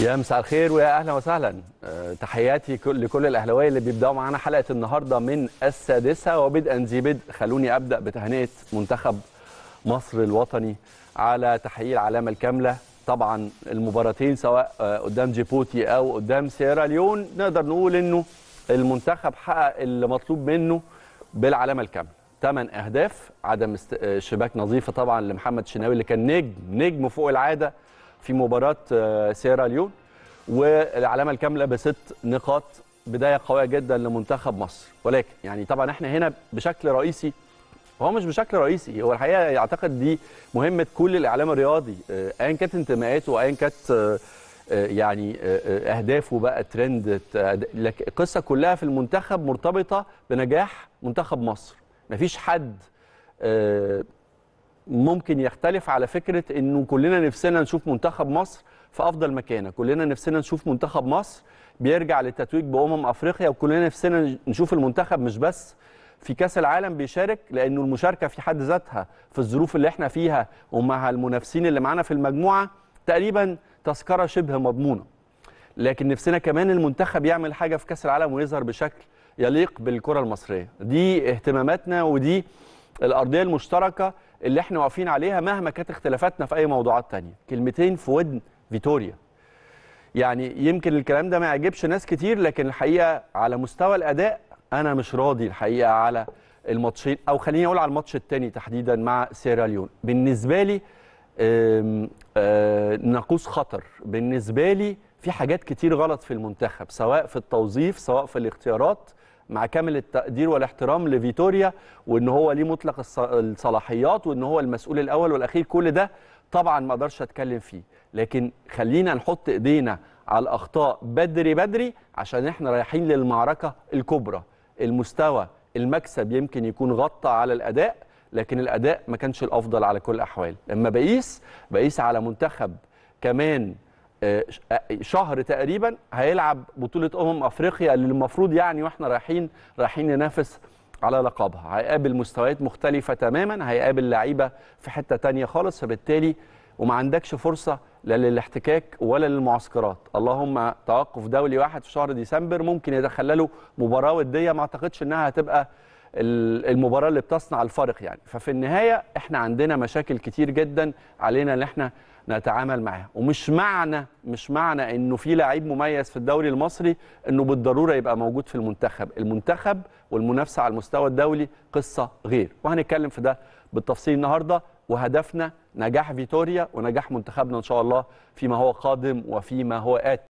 يا مساء الخير ويا اهلا وسهلا آه، تحياتي لكل الاهلاويه اللي بيبداوا معانا حلقه النهارده من السادسه وبدءا ذي بدء خلوني ابدا بتهنئه منتخب مصر الوطني على تحقيق العلامه الكامله طبعا المباراتين سواء آه، قدام جيبوتي او قدام سيراليون نقدر نقول انه المنتخب حقق اللي مطلوب منه بالعلامه الكامله ثمان اهداف عدم آه، شباك نظيفه طبعا لمحمد الشناوي اللي كان نجم نجم فوق العاده في مباراه آه، سيراليون والعلامه الكامله بست نقاط بدايه قويه جدا لمنتخب مصر ولكن يعني طبعا احنا هنا بشكل رئيسي هو مش بشكل رئيسي هو الحقيقه اعتقد دي مهمه كل الاعلام الرياضي آه، ايا كانت انتماءاته وايا كانت آه، يعني اهدافه بقى ترند القصه كلها في المنتخب مرتبطه بنجاح منتخب مصر مفيش حد ممكن يختلف على فكره انه كلنا نفسنا نشوف منتخب مصر في افضل مكانه، كلنا نفسنا نشوف منتخب مصر بيرجع للتتويج بامم افريقيا وكلنا نفسنا نشوف المنتخب مش بس في كاس العالم بيشارك لانه المشاركه في حد ذاتها في الظروف اللي احنا فيها ومع المنافسين اللي معانا في المجموعه تقريبا تذكره شبه مضمونه. لكن نفسنا كمان المنتخب يعمل حاجه في كاس العالم ويظهر بشكل يليق بالكره المصريه. دي اهتماماتنا ودي الارضيه المشتركه اللي احنا واقفين عليها مهما كانت اختلافاتنا في اي موضوعات تانية كلمتين في ودن فيتوريا يعني يمكن الكلام ده ما يعجبش ناس كتير لكن الحقيقه على مستوى الاداء انا مش راضي الحقيقه على الماتشين او خليني اقول على الماتش الثاني تحديدا مع سيراليون بالنسبه لي آه، ناقوس خطر بالنسبه لي في حاجات كتير غلط في المنتخب سواء في التوظيف سواء في الاختيارات مع كامل التقدير والاحترام لفيتوريا وان هو ليه مطلق الصلاحيات وان هو المسؤول الاول والاخير كل ده طبعا ما اقدرش اتكلم فيه لكن خلينا نحط ايدينا على الاخطاء بدري بدري عشان احنا رايحين للمعركه الكبرى المستوى المكسب يمكن يكون غطى على الاداء لكن الاداء ما كانش الافضل على كل الاحوال لما بقيس بقيس على منتخب كمان آه، آه، شهر تقريبا هيلعب بطوله امم افريقيا اللي المفروض يعني واحنا رايحين رايحين ننافس على لقبها هيقابل مستويات مختلفه تماما هيقابل لعيبه في حته تانية خالص فبالتالي وما عندكش فرصه لا للاحتكاك ولا للمعسكرات اللهم توقف دولي واحد في شهر ديسمبر ممكن يتخلله مباراه وديه ما اعتقدش انها هتبقى المباراه اللي بتصنع الفارق يعني ففي النهايه احنا عندنا مشاكل كتير جدا علينا ان احنا نتعامل معاها ومش معنى مش معنى انه في لعيب مميز في الدوري المصري انه بالضروره يبقى موجود في المنتخب المنتخب والمنافسه على المستوى الدولي قصه غير وهنتكلم في ده بالتفصيل النهارده وهدفنا نجاح فيتوريا ونجاح منتخبنا ان شاء الله فيما هو قادم وفيما هو آت